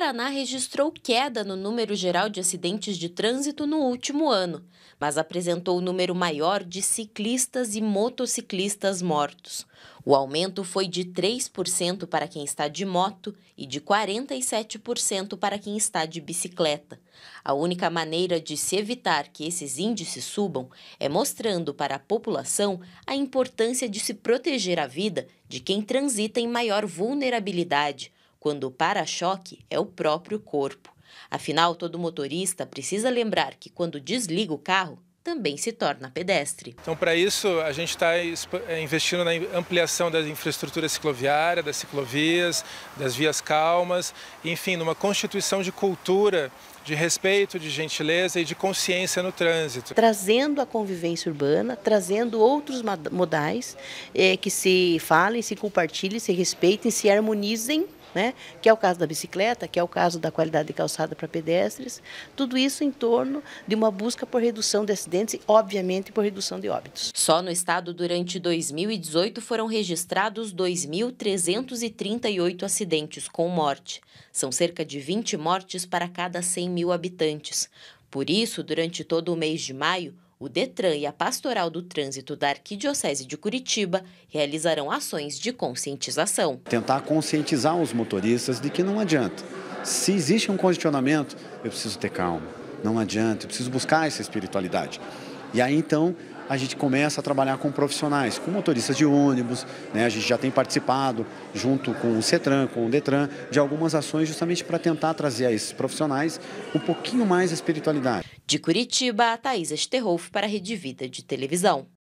Paraná registrou queda no número geral de acidentes de trânsito no último ano, mas apresentou o um número maior de ciclistas e motociclistas mortos. O aumento foi de 3% para quem está de moto e de 47% para quem está de bicicleta. A única maneira de se evitar que esses índices subam é mostrando para a população a importância de se proteger a vida de quem transita em maior vulnerabilidade quando o para-choque é o próprio corpo. Afinal, todo motorista precisa lembrar que quando desliga o carro, também se torna pedestre. Então, para isso, a gente está é, investindo na ampliação da infraestrutura cicloviária, das ciclovias, das vias calmas, enfim, numa constituição de cultura de respeito, de gentileza e de consciência no trânsito. Trazendo a convivência urbana, trazendo outros modais é, que se falem, se compartilhem, se respeitem, se harmonizem né? que é o caso da bicicleta, que é o caso da qualidade de calçada para pedestres, tudo isso em torno de uma busca por redução de acidentes e, obviamente, por redução de óbitos. Só no estado, durante 2018, foram registrados 2.338 acidentes com morte. São cerca de 20 mortes para cada 100 mil habitantes. Por isso, durante todo o mês de maio, o Detran e a Pastoral do Trânsito da Arquidiocese de Curitiba realizarão ações de conscientização. Tentar conscientizar os motoristas de que não adianta. Se existe um congestionamento, eu preciso ter calma. Não adianta, eu preciso buscar essa espiritualidade. E aí então a gente começa a trabalhar com profissionais, com motoristas de ônibus, né? a gente já tem participado junto com o CETRAN, com o DETRAN, de algumas ações justamente para tentar trazer a esses profissionais um pouquinho mais de espiritualidade. De Curitiba, Thaís Esterrolf para a Rede Vida de Televisão.